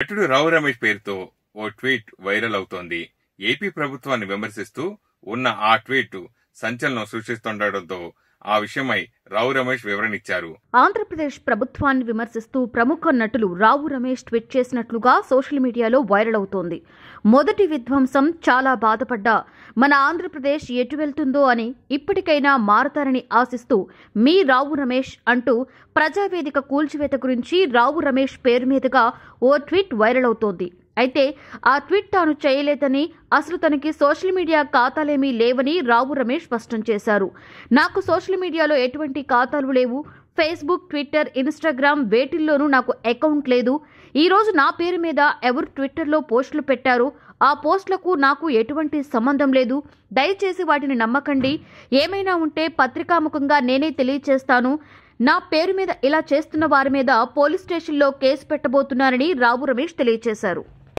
నటుడు రావు రమేష్ పేరుతో ఓ ట్వీట్ వైరల్ అవుతోంది ఏపీ ప్రభుత్వాన్ని విమర్శిస్తూ ఉన్న ఆ ట్వీట్ సంచలనం సృష్టిస్తుండటంతో ఆ విషయమై రావు రమేష్ వివరణిచ్చారు ఆంధ్రప్రదేశ్ ప్రభుత్వాన్ని విమర్శిస్తూ ప్రముఖ నటులు రావు రమేష్ ట్వీట్ చేసినట్లుగా సోషల్ మీడియాలో వైరల్ అవుతోంది మొదటి విధ్వంసం చాలా బాధపడ్డా మన ఆంధ్రప్రదేశ్ ఎటు వెళ్తుందో అని ఇప్పటికైనా మారతారని ఆశిస్తూ మీ రావు రమేష్ అంటూ ప్రజావేదిక కూల్చివేత గురించి రావు రమేష్ పేరు మీదుగా ఓ ట్వీట్ వైరల్ అవుతోంది అయితే ఆ ట్వీట్ తాను చేయలేదని అసలు తనకి సోషల్ మీడియా ఖాతాలేమీ లేవని రావు రమేష్ స్పష్టం చేశారు నాకు సోషల్ మీడియాలో ఎటువంటి ఖాతాలు లేవు ఫేస్బుక్ ట్విట్టర్ ఇన్స్టాగ్రామ్ వేటిల్లోనూ నాకు అకౌంట్ లేదు ఈరోజు నా పేరు మీద ఎవరు ట్విట్టర్లో పోస్టులు పెట్టారో ఆ పోస్టులకు నాకు ఎటువంటి సంబంధం లేదు దయచేసి వాటిని నమ్మకండి ఏమైనా ఉంటే పత్రికాముఖంగా నేనే తెలియచేస్తాను నా పేరు మీద ఇలా చేస్తున్న వారి మీద పోలీస్ స్టేషన్లో కేసు పెట్టబోతున్నారని రావు రమేష్ తెలియజేశారు